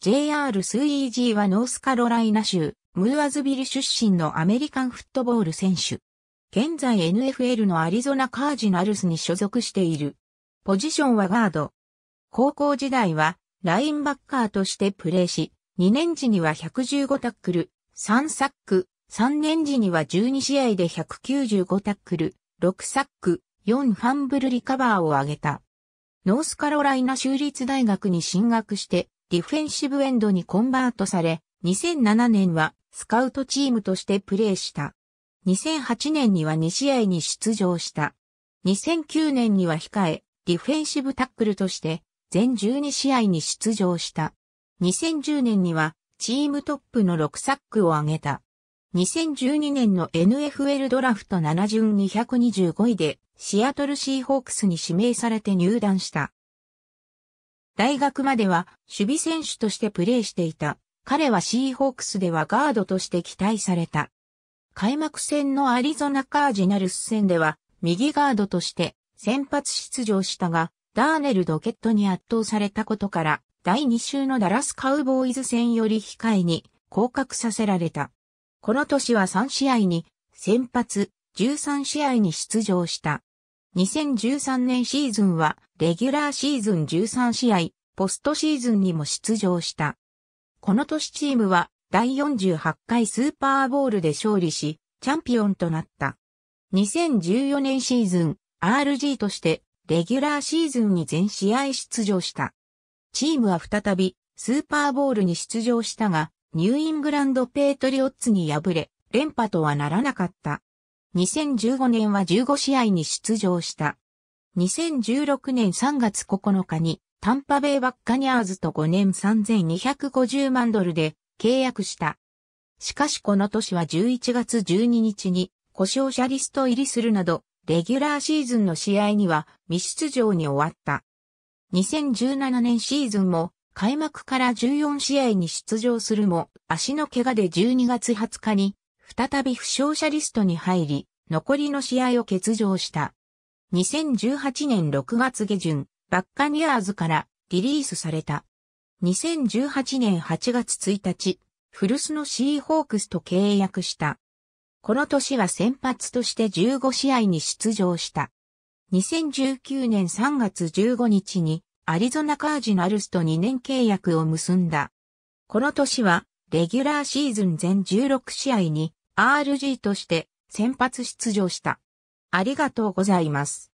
JR スイージーはノースカロライナ州、ムーアズビル出身のアメリカンフットボール選手。現在 NFL のアリゾナカージナルスに所属している。ポジションはガード。高校時代はラインバッカーとしてプレーし、2年時には115タックル、3サック、3年時には12試合で195タックル、6サック、4ファンブルリカバーを挙げた。ノースカロライナ州立大学に進学して、ディフェンシブエンドにコンバートされ、2007年はスカウトチームとしてプレーした。2008年には2試合に出場した。2009年には控え、ディフェンシブタックルとして全12試合に出場した。2010年にはチームトップの6サックを挙げた。2012年の NFL ドラフト7巡225位でシアトルシーホークスに指名されて入団した。大学までは守備選手としてプレーしていた。彼はシーホークスではガードとして期待された。開幕戦のアリゾナカージナルス戦では右ガードとして先発出場したが、ダーネル・ドケットに圧倒されたことから、第2週のダラス・カウボーイズ戦より控えに降格させられた。この年は3試合に先発、13試合に出場した。2013年シーズンは、レギュラーシーズン13試合、ポストシーズンにも出場した。この年チームは、第48回スーパーボールで勝利し、チャンピオンとなった。2014年シーズン、RG として、レギュラーシーズンに全試合出場した。チームは再び、スーパーボールに出場したが、ニューイングランド・ペートリオッツに敗れ、連覇とはならなかった。2015年は15試合に出場した。2016年3月9日にタンパベイバッカニャーズと5年3250万ドルで契約した。しかしこの年は11月12日に故障者リスト入りするなど、レギュラーシーズンの試合には未出場に終わった。2017年シーズンも開幕から14試合に出場するも足の怪我で12月20日に再び負傷者リストに入り、残りの試合を欠場した。2018年6月下旬、バッカニアーズからリリースされた。2018年8月1日、古巣のシーホークスと契約した。この年は先発として15試合に出場した。2019年3月15日にアリゾナカージナルスと2年契約を結んだ。この年はレギュラーシーズン全16試合に RG として先発出場した。ありがとうございます。